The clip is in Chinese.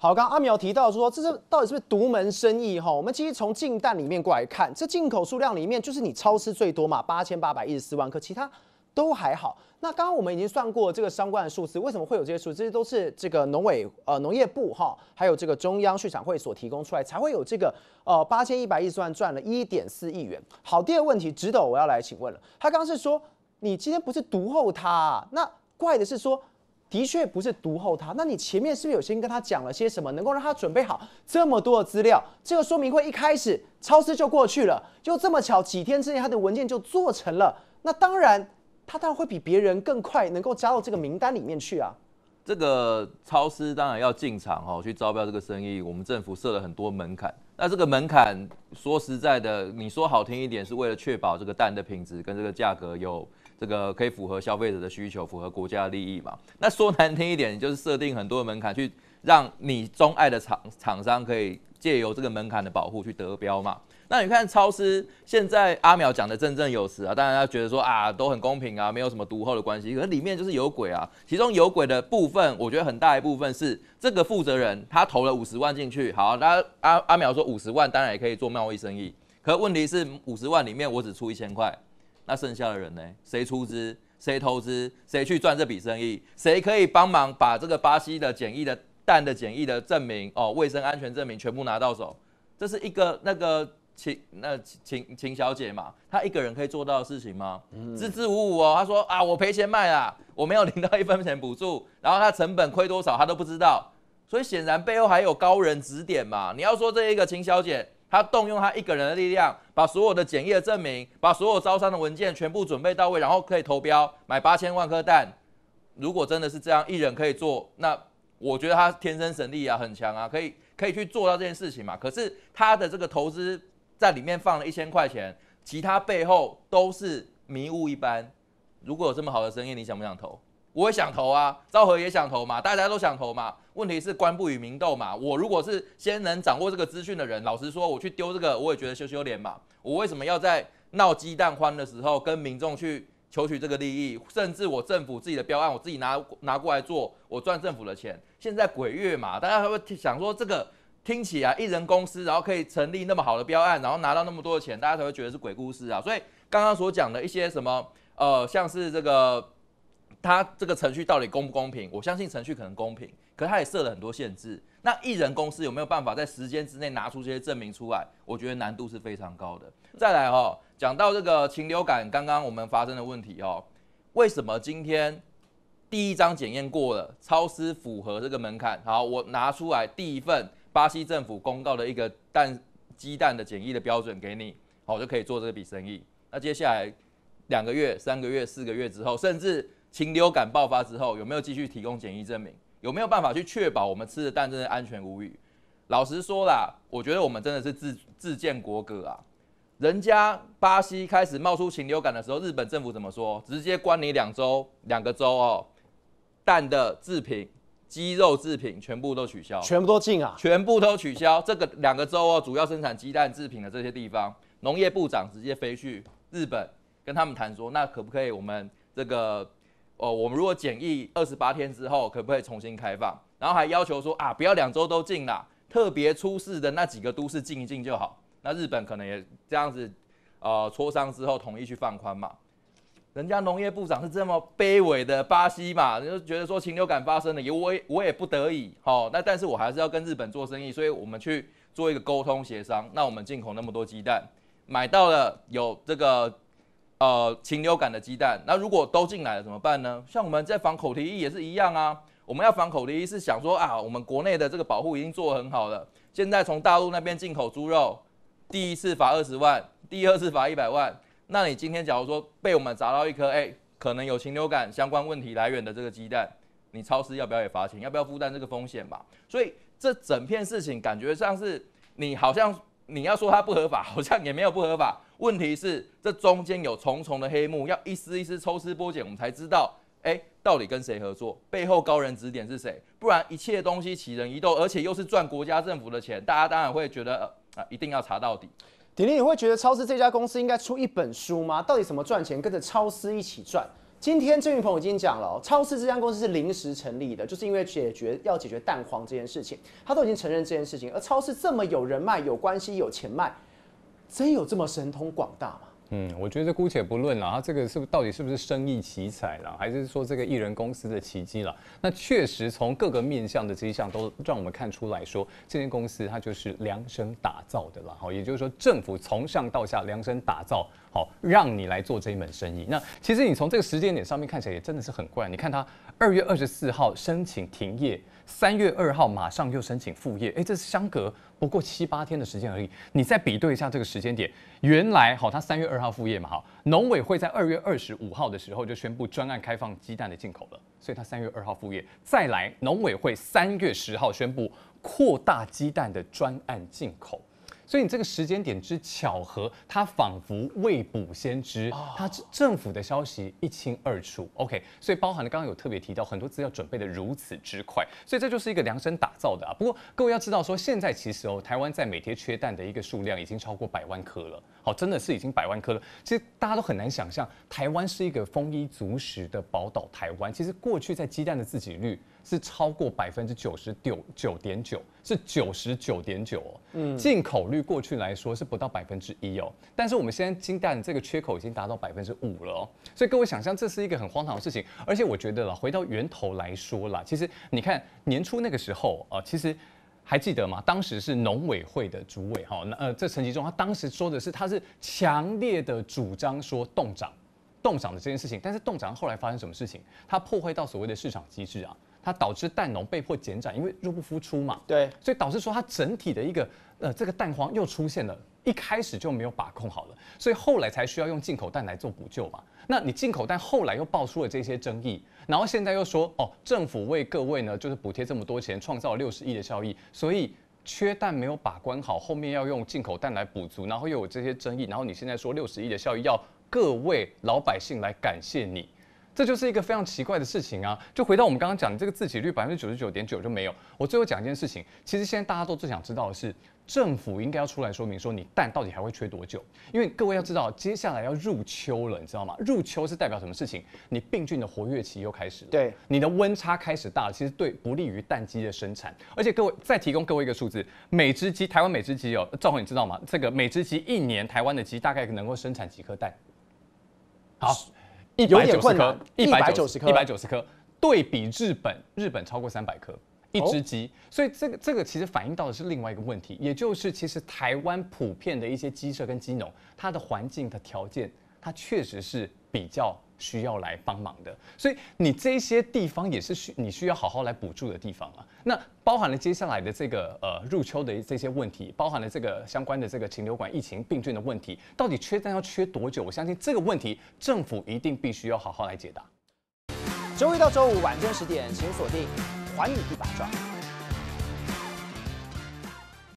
好，刚刚阿苗提到说，这是到底是不是独门生意哈？我们其实从进单里面过来看，这进口数量里面就是你超市最多嘛，八千八百一十四万颗，其他都还好。那刚刚我们已经算过这个相关的数字，为什么会有这些数？这些都是这个农委呃农业部哈，还有这个中央畜产会所提供出来，才会有这个呃八千一百一十万赚了一点四亿元。好，第二个问题，值得我要来请问了。他刚刚是说你今天不是独后他，那怪的是说。的确不是读后他，那你前面是不是有先跟他讲了些什么，能够让他准备好这么多的资料？这个说明会一开始，超市就过去了，就这么巧，几天之内他的文件就做成了。那当然，他当然会比别人更快，能够加到这个名单里面去啊。这个超市当然要进场哈，去招标这个生意。我们政府设了很多门槛，那这个门槛说实在的，你说好听一点，是为了确保这个蛋的品质跟这个价格有。这个可以符合消费者的需求，符合国家利益嘛？那说难听一点，就是设定很多门槛，去让你钟爱的厂厂商可以借由这个门槛的保护去得标嘛？那你看超市现在阿淼讲的振振有词啊，当然他觉得说啊都很公平啊，没有什么独厚的关系，可是里面就是有鬼啊。其中有鬼的部分，我觉得很大一部分是这个负责人他投了五十万进去，好，那阿阿淼说五十万当然也可以做贸易生意，可问题是五十万里面我只出一千块。那剩下的人呢？谁出资？谁投资？谁去赚这笔生意？谁可以帮忙把这个巴西的检疫的蛋的检疫的证明哦，卫生安全证明全部拿到手？这是一个那个秦那秦秦小姐嘛，她一个人可以做到的事情吗？支支吾吾哦，她说啊，我赔钱卖啦，我没有领到一分钱补助，然后她成本亏多少她都不知道，所以显然背后还有高人指点嘛。你要说这一个秦小姐。他动用他一个人的力量，把所有的检疫的证明，把所有招商的文件全部准备到位，然后可以投标买八千万颗蛋。如果真的是这样，一人可以做，那我觉得他天生神力啊，很强啊，可以可以去做到这件事情嘛。可是他的这个投资在里面放了一千块钱，其他背后都是迷雾一般。如果有这么好的生意，你想不想投？我也想投啊，昭和也想投嘛，大家都想投嘛。问题是官不与民斗嘛？我如果是先能掌握这个资讯的人，老实说，我去丢这个，我也觉得羞羞脸嘛。我为什么要在闹鸡蛋欢的时候跟民众去求取这个利益？甚至我政府自己的标案，我自己拿拿过来做，我赚政府的钱。现在鬼月嘛，大家还会想说这个听起来一人公司，然后可以成立那么好的标案，然后拿到那么多的钱，大家才会觉得是鬼故事啊。所以刚刚所讲的一些什么，呃，像是这个。他这个程序到底公不公平？我相信程序可能公平，可他也设了很多限制。那艺人公司有没有办法在时间之内拿出这些证明出来？我觉得难度是非常高的。再来哦，讲到这个禽流感，刚刚我们发生的问题哦，为什么今天第一张检验过了，超师符合这个门槛？好，我拿出来第一份巴西政府公告的一个蛋鸡蛋的检疫的标准给你，好，我就可以做这笔生意。那接下来两个月、三个月、四个月之后，甚至禽流感爆发之后，有没有继续提供检疫证明？有没有办法去确保我们吃的蛋真的安全无虞？老实说啦，我觉得我们真的是自自建国格啊。人家巴西开始冒出禽流感的时候，日本政府怎么说？直接关你两周、两个周哦，蛋的制品、鸡肉制品全部都取消，全部都禁啊，全部都取消。这个两个周哦，主要生产鸡蛋制品的这些地方，农业部长直接飞去日本，跟他们谈说，那可不可以我们这个。哦，我们如果检疫二十八天之后，可不可以重新开放？然后还要求说啊，不要两周都禁啦，特别出事的那几个都市禁一禁就好。那日本可能也这样子，呃，磋商之后同意去放宽嘛。人家农业部长是这么卑微的，巴西嘛，就觉得说禽流感发生了，也我也我也不得已，好，那但是我还是要跟日本做生意，所以我们去做一个沟通协商。那我们进口那么多鸡蛋，买到了有这个。呃，禽流感的鸡蛋，那如果都进来了怎么办呢？像我们在防口蹄疫也是一样啊，我们要防口蹄疫是想说啊，我们国内的这个保护已经做得很好了。现在从大陆那边进口猪肉，第一次罚二十万，第二次罚一百万。那你今天假如说被我们砸到一颗，哎，可能有禽流感相关问题来源的这个鸡蛋，你超市要不要也罚钱？要不要负担这个风险吧？所以这整片事情感觉像是你好像。你要说它不合法，好像也没有不合法。问题是这中间有重重的黑幕，要一丝一丝抽丝剥茧，我们才知道，哎，到底跟谁合作，背后高人指点是谁。不然一切东西起人疑窦，而且又是赚国家政府的钱，大家当然会觉得啊，一定要查到底。鼎鼎，你会觉得超市这家公司应该出一本书吗？到底什么赚钱，跟着超市一起赚？今天郑云鹏已经讲了，超市这家公司是临时成立的，就是因为解决要解决蛋黄这件事情，他都已经承认这件事情。而超市这么有人脉、有关系、有钱脉，真有这么神通广大吗？嗯，我觉得姑且不论了，他这个是不到底是不是生意奇才了，还是说这个艺人公司的奇迹了？那确实从各个面向的迹象都让我们看出来说，这间公司它就是量身打造的了。好，也就是说政府从上到下量身打造。好，让你来做这一门生意。那其实你从这个时间点上面看起来也真的是很快。你看他二月二十四号申请停业，三月二号马上又申请复业，哎，这是相隔不过七八天的时间而已。你再比对一下这个时间点，原来好，他三月二号复业嘛，哈，农委会在二月二十五号的时候就宣布专案开放鸡蛋的进口了，所以他三月二号复业，再来，农委会三月十号宣布扩大鸡蛋的专案进口。所以你这个时间点之巧合，它仿佛未卜先知，它政府的消息一清二楚。OK，所以包含了刚刚有特别提到，很多资料准备的如此之快，所以这就是一个量身打造的啊。不过各位要知道，说现在其实哦，台湾在每天缺蛋的一个数量已经超过百万颗了。好，真的是已经百万颗了。其实大家都很难想象，台湾是一个丰衣足食的宝岛。台湾其实过去在鸡蛋的自给率是超过百分之九十九九点九，是九十九点九哦。嗯，进口率。对过去来说是不到百分之一哦，但是我们现在金蛋这个缺口已经达到百分之五了哦，所以各位想象这是一个很荒唐的事情，而且我觉得了，回到源头来说啦，其实你看年初那个时候啊，其实还记得吗？当时是农委会的主委哈，那呃，这陈吉忠他当时说的是他是强烈的主张说冻涨，冻涨的这件事情，但是冻涨后来发生什么事情？他破坏到所谓的市场机制啊。它导致蛋农被迫减产，因为入不敷出嘛。对，所以导致说它整体的一个呃，这个蛋黄又出现了，一开始就没有把控好了，所以后来才需要用进口蛋来做补救嘛。那你进口蛋后来又爆出了这些争议，然后现在又说哦，政府为各位呢就是补贴这么多钱，创造六十亿的效益，所以缺蛋没有把关好，后面要用进口蛋来补足，然后又有这些争议，然后你现在说六十亿的效益要各位老百姓来感谢你。这就是一个非常奇怪的事情啊！就回到我们刚刚讲，的这个自给率百分之九十九点九就没有。我最后讲一件事情，其实现在大家都最想知道的是，政府应该要出来说明说，你蛋到底还会缺多久？因为各位要知道，接下来要入秋了，你知道吗？入秋是代表什么事情？你病菌的活跃期又开始，了，对，你的温差开始大，其实对不利于蛋鸡的生产。而且各位再提供各位一个数字，每只鸡，台湾每只鸡哦，赵宏你知道吗？这个每只鸡一年台湾的鸡大概能够生产几颗蛋？好。一百九十颗，一百九十颗，一百九十颗。对比日本，日本超过三百颗一只鸡，所以这个这个其实反映到的是另外一个问题，也就是其实台湾普遍的一些鸡舍跟鸡农，它的环境的条件，它确实是比较。需要来帮忙的，所以你这些地方也是需你需要好好来补助的地方啊。那包含了接下来的这个呃入秋的这些问题，包含了这个相关的这个禽流感疫情病菌的问题，到底缺蛋要缺多久？我相信这个问题政府一定必须要好好来解答。周一到周五晚间十点，请锁定《还你一把抓》。